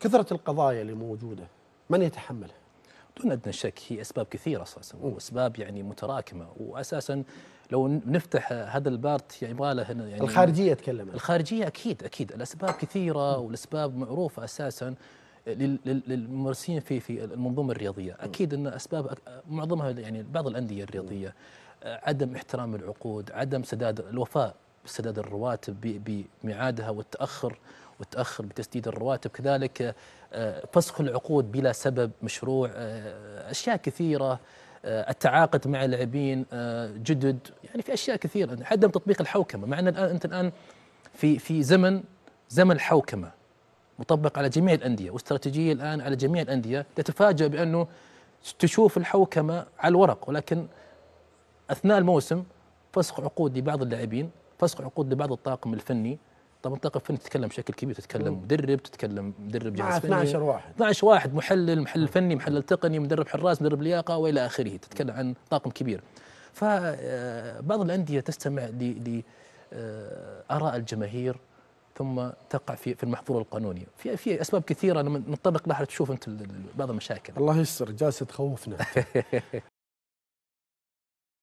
كثرة القضايا اللي موجودة من يتحملها؟ دون ادنى شك هي اسباب كثيره اساسا واسباب يعني متراكمه واساسا لو نفتح هذا البارت يعني يبغى له يعني الخارجيه اتكلم الخارجيه اكيد اكيد الاسباب كثيره والاسباب معروفه اساسا للممارسين في في المنظومه الرياضيه اكيد ان اسباب معظمها يعني بعض الانديه الرياضيه عدم احترام العقود عدم سداد الوفاء بسداد الرواتب بميعادها والتأخر والتأخر بتسديد الرواتب كذلك آه، فسخ العقود بلا سبب مشروع آه، أشياء كثيرة آه، التعاقد مع لاعبين جدد يعني في أشياء كثيرة عدم تطبيق الحوكمة مع أن الآن أنت الآن في في زمن زمن الحوكمة مطبق على جميع الأندية واستراتيجية الآن على جميع الأندية تتفاجأ بأنه تشوف الحوكمة على الورق ولكن أثناء الموسم فسخ عقود لبعض اللاعبين فسخ عقود لبعض الطاقم الفني طبعا الطاقم الفني تتكلم بشكل كبير تتكلم مدرب تتكلم مدرب جهاز 12 واحد 12 واحد محلل محلل فني محلل تقني مدرب حراس مدرب لياقه والى اخره تتكلم عن طاقم كبير فبعض آه، الانديه تستمع ل آه، اراء الجماهير ثم تقع في في المحظور القانوني في في اسباب كثيره لما نطبق لها تشوف انت بعض المشاكل الله يستر جالسه تخوفنا